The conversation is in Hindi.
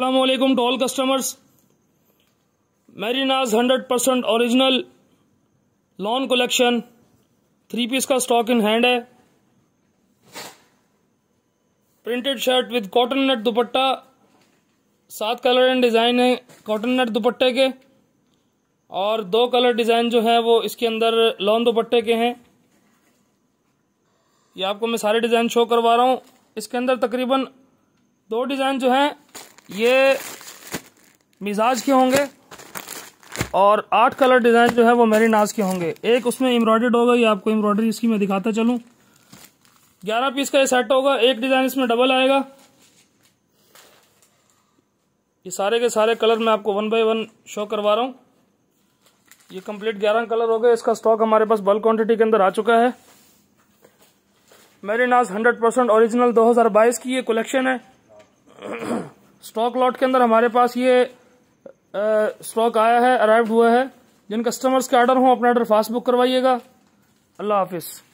अल्लाम टू ऑल कस्टमर्स मेरीनाज hundred percent original lawn collection three piece का स्टॉक इन हैंड है printed shirt with cotton net dupatta सात कलर एंड डिज़ाइन है कॉटन नेट दुपट्टे के और दो कलर डिज़ाइन जो है वो इसके अंदर लॉन दुपट्टे के हैं ये आपको मैं सारे डिज़ाइन शो करवा रहा हूँ इसके अंदर तकरीबन दो डिज़ाइन जो हैं ये मिजाज के होंगे और आठ कलर डिज़ाइन जो है वो मेरी नाज के होंगे एक उसमें एम्ब्रॉयडर्ड होगा ये आपको एम्ब्रॉयडरी इसकी मैं दिखाता चलूं ग्यारह पीस का ये सेट होगा एक डिज़ाइन इसमें डबल आएगा ये सारे के सारे कलर मैं आपको वन बाय वन शो करवा रहा हूँ ये कंप्लीट ग्यारह कलर हो गए इसका स्टॉक हमारे पास बल्क क्वांटिटी के अंदर आ चुका है मेरी नाज हंड्रेड परसेंट ओरिजिनल दो की ये कलेक्शन है स्टॉक लॉट के अंदर हमारे पास ये स्टॉक आया है अराइव हुआ है जिन कस्टमर्स के ऑर्डर हों अपना ऑर्डर फास्ट बुक करवाइएगा अल्लाह हाफिज़